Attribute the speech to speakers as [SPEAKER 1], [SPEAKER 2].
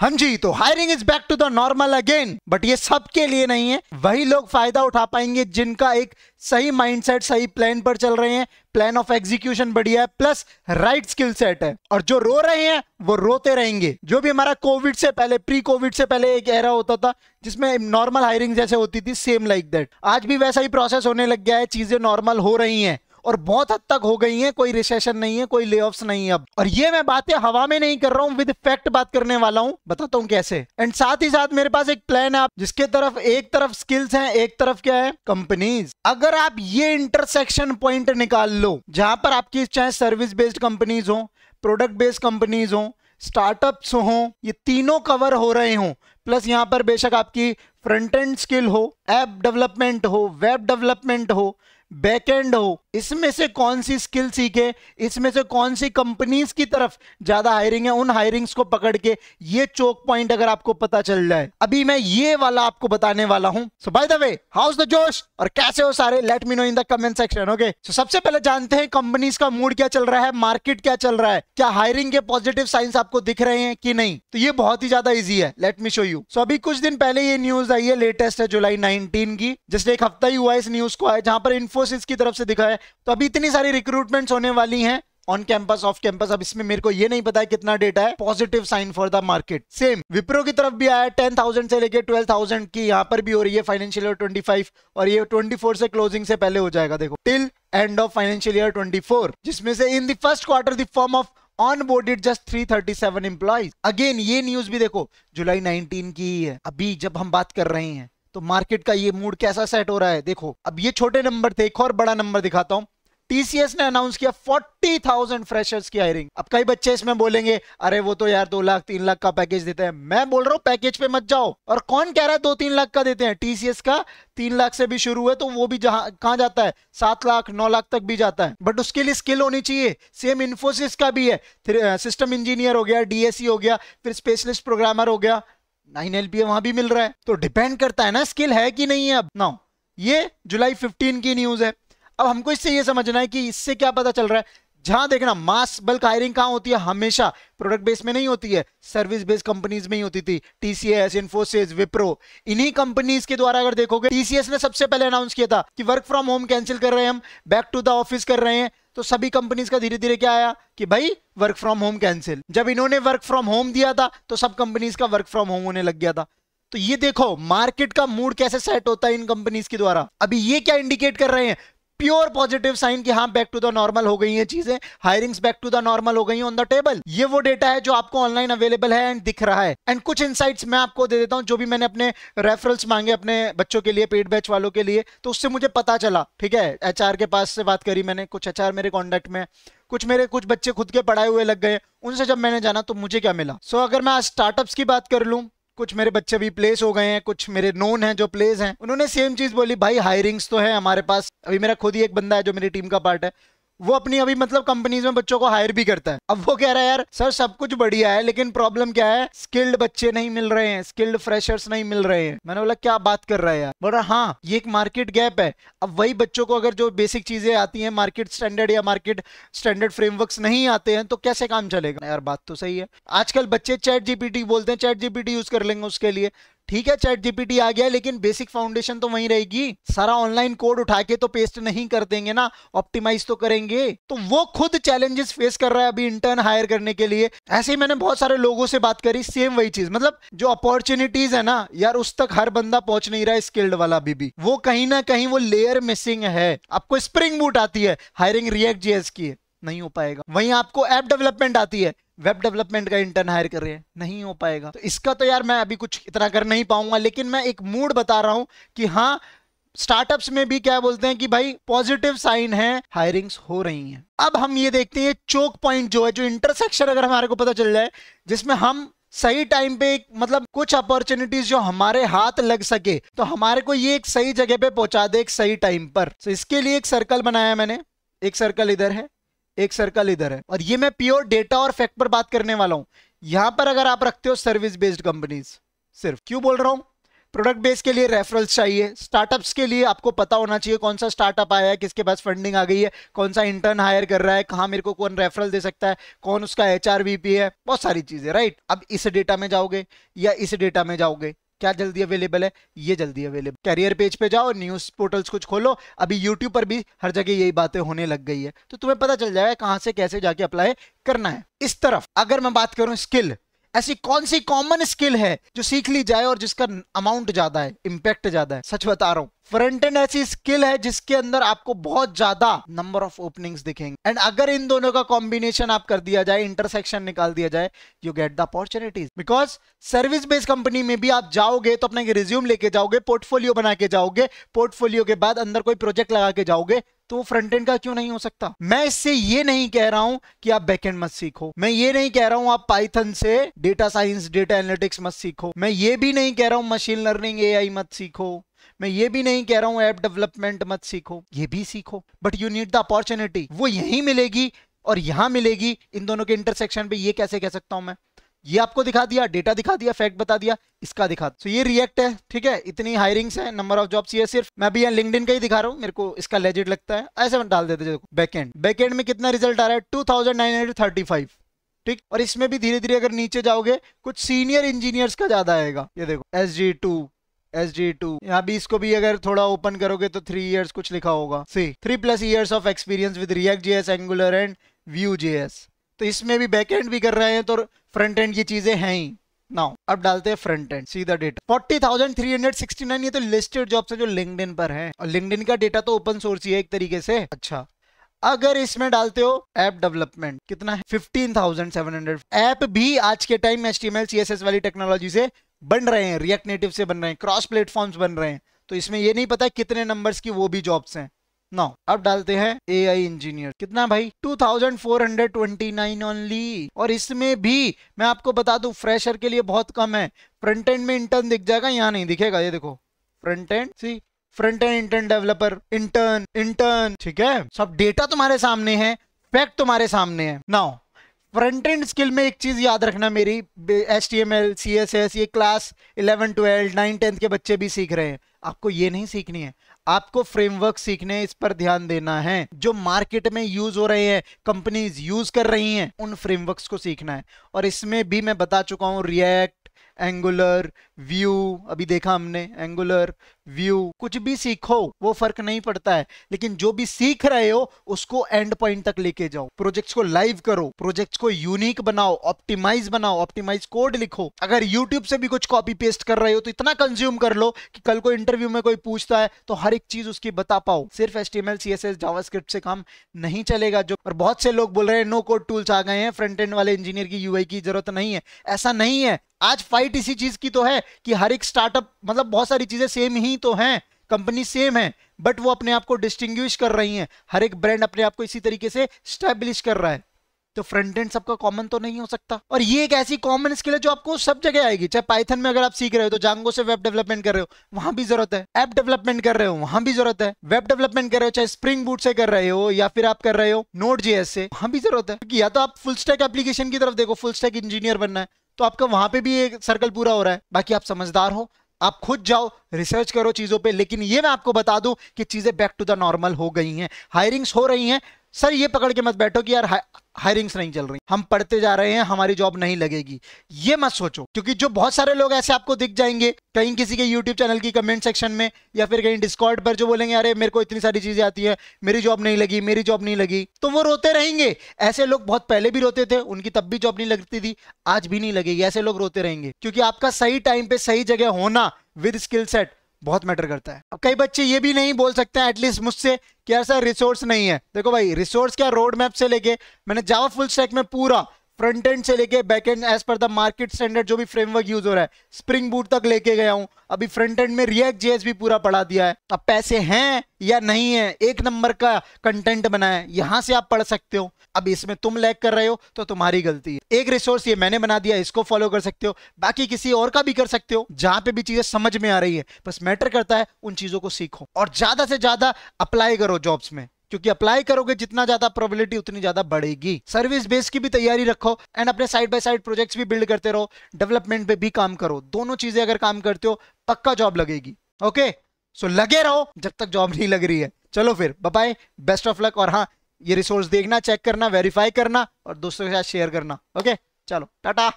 [SPEAKER 1] हाँ जी तो hiring is back to the normal again but ये सबके लिए नहीं है वही लोग फायदा उठा पाएंगे जिनका एक सही माइंडसेट सही प्लान पर चल रहे हैं प्लान ऑफ एग्जीक्यूशन बढ़िया है प्लस राइट स्किल सेट है और जो रो रहे हैं वो रोते रहेंगे जो भी हमारा कोविड से पहले प्री कोविड से पहले एक एरा होता था जिसमें नॉर्मल हायरिंग जैसे होती थी सेम लाइक दैट आज भी वैसा ही प्रोसेस होने लग गया है चीजें नॉर्मल हो रही हैं और बहुत हद तक हो गई है कोई रिसेशन नहीं है कोई ले नहीं है अब और ये मैं बातें हवा में नहीं कर रहा हूँ विद फैक्ट बात करने वाला हूँ बताता हूँ कैसे एंड साथ ही साथ मेरे पास एक प्लान है जिसके तरफ एक तरफ स्किल्स है एक तरफ क्या है कंपनीज अगर आप ये इंटरसेक्शन पॉइंट निकाल लो जहां पर आपकी चाहे सर्विस बेस्ड कंपनीज हो प्रोडक्ट बेस्ड कंपनीज हो स्टार्टअप्स हो ये तीनों कवर हो रहे हो प्लस यहाँ पर बेशक आपकी फ्रंट एंड स्किल हो ऐप डेवलपमेंट हो वेब डेवलपमेंट हो बैकएंड हो इसमें से कौन सी स्किल सीखे इसमें से कौन सी कंपनीज की तरफ ज्यादा हायरिंग है उन हायरिंग्स को पकड़ के ये चोक पॉइंट अगर आपको पता चल जाए अभी मैं ये वाला आपको बताने वाला हूं so by the way how's the josh और कैसे हो सारे let me know in the comment section okay so सबसे पहले जानते हैं कंपनीज का मूड क्या चल रहा है मार्केट क्या चल रहा है क्या हायरिंग के पॉजिटिव साइंस आपको दिख रहे हैं कि नहीं तो ये बहुत ही ज्यादा इजी है let me show you so अभी कुछ दिन पहले ये न्यूज आई है लेटेस्ट है जुलाई नाइनटीन की जिसने एक हफ्ता ही हुआ इस न्यूज को आया जहां पर इन्फो इन्फोसिस की तरफ से दिखा है तो अभी इतनी सारी रिक्रूटमेंट्स होने वाली हैं ऑन कैंपस ऑफ कैंपस अब इसमें मेरे को ये नहीं पता है कितना डेटा है positive sign for the market same Wipro की तरफ भी आया टेन थाउजेंड से लेके ट्वेल्व थाउजेंड की यहाँ पर भी हो रही है फाइनेंशियल ईयर ट्वेंटी फाइव और ये ट्वेंटी फोर से क्लोजिंग से पहले हो जाएगा देखो till end of financial year twenty four जिसमें से in the first quarter the form of onboarded just three thirty seven employees again ये न्यूज भी देखो जुलाई नाइनटीन की ही है अभी जब हम बात कर रहे हैं तो मार्केट का ये मूड कैसा सेट हो रहा है देखो अब ये छोटे नंबर थे एक और बड़ा नंबर दिखाता हूं टीसीएस ने अनाउंस किया 40,000 फ्रेशर्स की हायरिंग अब कई बच्चे इसमें बोलेंगे अरे वो तो यार दो लाख तीन लाख का पैकेज देते हैं मैं बोल रहा हूँ पैकेज पे मत जाओ और कौन कह रहा है दो तीन लाख का देते हैं टीसीएस का तीन लाख से भी शुरू है तो वो भी जहां कहा जाता है सात लाख नौ लाख तक भी जाता है बट उसके लिए स्किल होनी चाहिए सेम इन्फोसिस का भी है सिस्टम इंजीनियर हो गया डीएससी e हो गया फिर स्पेशलिस्ट प्रोग्रामर हो गया नाइन एल वहां भी मिल रहा है तो डिपेंड करता है ना स्किल है कि नहीं है अब ना ये जुलाई फिफ्टीन की न्यूज है अब हमको इससे ये समझना है कि इससे क्या पता चल रहा है जहां देखना मास बल्क हायरिंग कहां होती है हमेशा प्रोडक्ट बेस में नहीं होती है सर्विस बेस कंपनीज में ही होती थी टीसीएस इन्फोसिस विप्रो इन्हीं कंपनीज के द्वारा अगर देखोगे टीसीएस ने सबसे पहले अनाउंस किया था कि वर्क फ्रॉम होम कैंसिल कर रहे हैं हम बैक टू द ऑफिस कर रहे हैं तो सभी कंपनीज का धीरे धीरे क्या आया कि भाई वर्क फ्रॉम होम कैंसिल जब इन्होंने वर्क फ्रॉम होम दिया था तो सब कंपनीज का वर्क फ्रॉम होम होने लग गया था तो ये देखो मार्केट का मूड कैसे सेट होता है इन कंपनीज के द्वारा अभी ये क्या इंडिकेट कर रहे हैं प्योर पॉजिटिव साइन कि हाँ बैक टू द नॉर्मल हो गई है चीजें hirings back to the normal हो गई ऑन द टेबल ये वो डेटा है जो आपको ऑनलाइन अवेलेबल है एंड दिख रहा है एंड कुछ इनसाइट्स मैं आपको दे देता हूँ जो भी मैंने अपने रेफरल्स मांगे अपने बच्चों के लिए पेड बैच वालों के लिए तो उससे मुझे पता चला ठीक है एच के पास से बात करी मैंने कुछ एच मेरे कॉन्टेक्ट में कुछ मेरे कुछ बच्चे खुद के पढ़ाए हुए लग गए उनसे जब मैंने जाना तो मुझे क्या मिला सो so, अगर मैं स्टार्टअप्स की बात कर लूँ कुछ मेरे बच्चे भी प्लेस हो गए हैं कुछ मेरे नोन हैं जो प्लेस हैं उन्होंने सेम चीज़ बोली भाई हायरिंग्स तो है हमारे पास अभी मेरा खुद ही एक बंदा है जो मेरी टीम का पार्ट है वो अपनी अभी मतलब कंपनीज में बच्चों को हायर भी करता है अब वो कह रहा है यार सर सब कुछ बढ़िया है लेकिन प्रॉब्लम क्या है स्किल्ड बच्चे नहीं मिल रहे हैं स्किल्ड फ्रेशर्स नहीं मिल रहे हैं मैंने बोला क्या बात कर रहा है यार बोल रहा हाँ ये एक मार्केट गैप है अब वही बच्चों को अगर जो बेसिक चीजें आती है मार्केट स्टैंडर्ड या मार्केट स्टैंडर्ड फ्रेमवर्क नहीं आते हैं तो कैसे काम चलेगा यार बात तो सही है आजकल बच्चे चैट जीपीटी बोलते हैं चैट जीपीटी यूज कर लेंगे उसके लिए ठीक है चैट जीपीटी आ गया लेकिन बेसिक फाउंडेशन तो वहीं रहेगी सारा ऑनलाइन कोड उठा के तो पेस्ट नहीं कर देंगे ना ऑप्टिमाइज तो करेंगे तो वो खुद चैलेंजेस फेस कर रहा है अभी इंटर्न हायर करने के लिए ऐसे ही मैंने बहुत सारे लोगों से बात करी सेम वही चीज मतलब जो अपॉर्चुनिटीज है ना यार उस तक हर बंदा पहुंच नहीं रहा है स्किल्ड वाला अभी भी वो कहीं ना कहीं वो लेयर मिसिंग है आपको स्प्रिंग बूट आती है हायरिंग रिएक्ट जीएस की है नहीं हो पाएगा वहीं आपको ऐप डेवलपमेंट आती है वेब डेवलपमेंट का इंटर्न हायर कर रहे हैं नहीं हो पाएगा तो इसका तो यार मैं अभी कुछ इतना कर नहीं पाऊंगा लेकिन मैं एक मूड बता रहा हूं कि हाँ स्टार्टअप्स में भी क्या बोलते हैं कि भाई पॉजिटिव साइन है हायरिंग्स हो रही हैं अब हम ये देखते हैं चोक पॉइंट जो है जो इंटरसेक्शन अगर हमारे को पता चल जाए जिसमें हम सही टाइम पे एक मतलब कुछ अपॉर्चुनिटीज जो हमारे हाथ लग सके तो हमारे को ये एक सही जगह पे पहुंचा दे एक सही टाइम पर तो इसके लिए एक सर्कल बनाया मैंने एक सर्कल इधर है एक सर्कल इधर है और ये मैं प्योर डेटा और फैक्ट पर बात करने वाला हूं यहां पर अगर आप रखते हो सर्विस बेस्ड कंपनीज सिर्फ क्यों बोल रहा हूं प्रोडक्ट बेस के लिए रेफरल्स चाहिए स्टार्टअप्स के लिए आपको पता होना चाहिए कौन सा स्टार्टअप आया है किसके पास फंडिंग आ गई है कौन सा इंटर्न हायर कर रहा है कहाँ मेरे को कौन रेफरल दे सकता है कौन उसका एच है बहुत सारी चीज़ें राइट अब इस डेटा में जाओगे या इस डेटा में जाओगे क्या जल्दी अवेलेबल है ये जल्दी अवेलेबल कैरियर पेज पे जाओ न्यूज पोर्टल्स कुछ खोलो अभी यूट्यूब पर भी हर जगह यही बातें होने लग गई है तो तुम्हें पता चल जाएगा कहाँ से कैसे जाके अप्लाई करना है इस तरफ अगर मैं बात करूं स्किल ऐसी कौन सी कॉमन स्किल है जो सीख ली जाए और जिसका अमाउंट ज्यादा है इम्पैक्ट ज्यादा है सच बता रहा हूं फ्रंट एंड ऐसी स्किल है जिसके अंदर आपको बहुत ज्यादा नंबर ऑफ ओपनिंग्स दिखेंगे एंड अगर इन दोनों का कॉम्बिनेशन आप कर दिया जाए इंटरसेक्शन निकाल दिया जाए you get the opportunities because service based company में भी आप जाओगे तो अपना रिज्यूम लेके जाओगे पोर्टफोलियो बना के जाओगे पोर्टफोलियो के बाद अंदर कोई प्रोजेक्ट लगा के जाओगे तो वो फ्रंट एंड का क्यों नहीं हो सकता मैं इससे ये नहीं कह रहा हूं कि आप बैकएंड मत सीखो मैं ये नहीं कह रहा हूं आप पाइथन से डेटा साइंस डेटा एनालिटिक्स मत सीखो मैं ये भी नहीं कह रहा हूं मशीन लर्निंग एआई मत सीखो मैं ये भी नहीं कह रहा हूं ऐप डेवलपमेंट मत सीखो ये भी सीखो but you need the opportunity वो यहीं मिलेगी और यहां मिलेगी इन दोनों के इंटरसेक्शन पे ये कैसे कह सकता हूं मैं ये आपको दिखा दिया डेटा दिखा दिया फैक्ट बता दिया इसका दिखा सो so, ये रिएक्ट है ठीक है इतनी हायरिंग्स है नंबर ऑफ जॉब्स ये सिर्फ मैं भी यहाँ लिंकड का ही दिखा रहा हूँ मेरे को इसका लेजिट लगता है ऐसे मैं डाल देते देखो बैकेंड बैकेंड में कितना रिजल्ट आ रहा है टू ठीक और इसमें भी धीरे धीरे अगर नीचे जाओगे कुछ सीनियर इंजीनियर्स का ज्यादा आएगा ये देखो S G two S D two यहाँ बीस को भी अगर थोड़ा ओपन करोगे तो थ्री ईयर्स कुछ लिखा होगा see three plus years of experience with React as Angular and Vue J S तो इसमें भी बैक एंड भी कर रहे हैं तो फ्रंट एंड की चीजें हैं ही नाउ अब डालते हैं फ्रंट एंड सीधा data forty thousand three hundred sixty nine ये तो लिस्टेड जॉब्स है जो इन पर है और इन का डेटा तो ओपन सोर्स ही है एक तरीके से अच्छा अगर इसमें डालते हो ऐप डेवलपमेंट कितना है fifteen thousand seven hundred app भी आज के time S T M L C S S वाली टेक्नोलॉजी से बन रहे हैं रिएक्ट नेटिव से बन रहे हैं क्रॉस प्लेटफॉर्म्स बन रहे हैं तो इसमें ये नहीं पता कितने नंबर्स की वो भी जॉब्स हैं नाउ अब डालते हैं ए आई इंजीनियर कितना भाई 2429 ओनली और इसमें भी मैं आपको बता दूं फ्रेशर के लिए बहुत कम है फ्रंट एंड में इंटर्न दिख जाएगा यहाँ नहीं दिखेगा ये देखो front end see front end intern developer intern intern ठीक है सब डेटा तुम्हारे सामने है फैक्ट तुम्हारे सामने है नाउ फ्रंट एंड स्किल में एक चीज़ याद रखना मेरी S T M L C S S ये class eleven twelve nine tenth के बच्चे भी सीख रहे हैं आपको ये नहीं सीखनी है आपको फ्रेमवर्क सीखने इस पर ध्यान देना है जो मार्केट में यूज हो रहे हैं कंपनीज यूज कर रही हैं उन फ्रेमवर्क्स को सीखना है और इसमें भी मैं बता चुका हूँ रिएक्ट एंगुलर व्यू अभी देखा हमने एंगुलर व्यू कुछ भी सीखो वो फर्क नहीं पड़ता है लेकिन जो भी सीख रहे हो उसको एंड पॉइंट तक लेके जाओ प्रोजेक्ट्स को लाइव करो प्रोजेक्ट्स को यूनिक बनाओ ऑप्टिमाइज बनाओ ऑप्टिमाइज कोड लिखो अगर यूट्यूब से भी कुछ कॉपी पेस्ट कर रहे हो तो इतना कंज्यूम कर लो कि कल को इंटरव्यू में कोई पूछता है तो हर एक चीज उसकी बता पाओ सिर्फ S T M L C S S JavaScript से काम नहीं चलेगा जो और बहुत से लोग बोल रहे हैं नो कोड टूल्स आ गए हैं फ्रंट एंड वाले इंजीनियर की यूआई की जरूरत नहीं है ऐसा नहीं है आज फाइट इसी चीज की तो है कि हर एक स्टार्टअप मतलब बहुत सारी चीजें सेम ही कंपनी तो है कंपनी सेम है बट वो अपने आप को डिस्टिंग्विश कर रही है हर एक ब्रांड अपने आप को इसी तरीके से स्टैब्लिश कर रहा है तो फ्रंट एंड सबका कॉमन तो नहीं हो सकता और ये एक ऐसी कॉमन स्किल है जो आपको सब जगह आएगी चाहे पाइथन में अगर आप सीख रहे हो तो जांगो से वेब डेवलपमेंट कर रहे हो वहां भी जरूरत है ऐप डेवलपमेंट कर रहे हो वहां भी जरूरत है वेब डेवलपमेंट कर रहे हो चाहे स्प्रिंग बूट से कर रहे हो या फिर आप कर रहे हो नोट जेएस से वहां भी जरूरत है क्योंकि या तो आप फुल स्टैक एप्लीकेशन की तरफ देखो फुल स्टैक इंजीनियर बनना है तो आपका वहां पे भी एक सर्कल पूरा हो रहा है बाकी आप समझदार हो आप खुद जाओ रिसर्च करो चीज़ों पे लेकिन ये मैं आपको बता दूं कि चीज़ें बैक टू द नॉर्मल हो गई हैं हायरिंग्स हो रही हैं सर ये पकड़ के मत बैठो कि यार हायरिंग्स नहीं चल रही हम पढ़ते जा रहे हैं हमारी जॉब नहीं लगेगी ये मत सोचो क्योंकि जो बहुत सारे लोग ऐसे आपको दिख जाएंगे कहीं किसी के यूट्यूब चैनल की कमेंट सेक्शन में या फिर कहीं डिस्कॉर्ड पर जो बोलेंगे अरे मेरे को इतनी सारी चीजें आती है मेरी जॉब नहीं लगी मेरी जॉब नहीं लगी तो वो रोते रहेंगे ऐसे लोग बहुत पहले भी रोते थे उनकी तब भी जॉब नहीं लगती थी आज भी नहीं लगेगी ऐसे लोग रोते रहेंगे क्योंकि आपका सही टाइम पे सही जगह होना विद स्किल सेट बहुत मैटर करता है अब कई बच्चे ये भी नहीं बोल सकते हैं एटलीस्ट मुझसे कि यार सर रिसोर्स नहीं है देखो भाई रिसोर्स क्या रोड मैप से लेके मैंने जावा फुल स्टैक में पूरा फ्रंट एंड से लेके back end as per the market standard जो भी फ्रेमवर्क यूज हो रहा है स्प्रिंग बूट तक लेके गया हूँ अभी फ्रंट एंड में रिएक्ट जेएस भी पूरा पढ़ा दिया है अब पैसे हैं या नहीं है एक नंबर का कंटेंट बना है यहां से आप पढ़ सकते हो अब इसमें तुम लैग कर रहे हो तो तुम्हारी गलती है एक रिसोर्स ये मैंने बना दिया इसको फॉलो कर सकते हो बाकी किसी और का भी कर सकते हो जहां पे भी चीजें समझ में आ रही है बस मैटर करता है उन चीजों को सीखो और ज्यादा से ज्यादा अप्लाई करो जॉब्स में क्योंकि अप्लाई करोगे जितना ज्यादा प्रोबेबिलिटी उतनी ज्यादा बढ़ेगी सर्विस बेस की भी तैयारी रखो एंड अपने साइड बाय साइड प्रोजेक्ट्स भी बिल्ड करते रहो डेवलपमेंट पे भी काम करो दोनों चीजें अगर काम करते हो पक्का जॉब लगेगी ओके सो लगे रहो जब तक जॉब नहीं लग रही है चलो फिर बाय बेस्ट ऑफ लक और हाँ ये रिसोर्स देखना चेक करना वेरीफाई करना और दोस्तों के साथ शेयर करना ओके चलो टाटा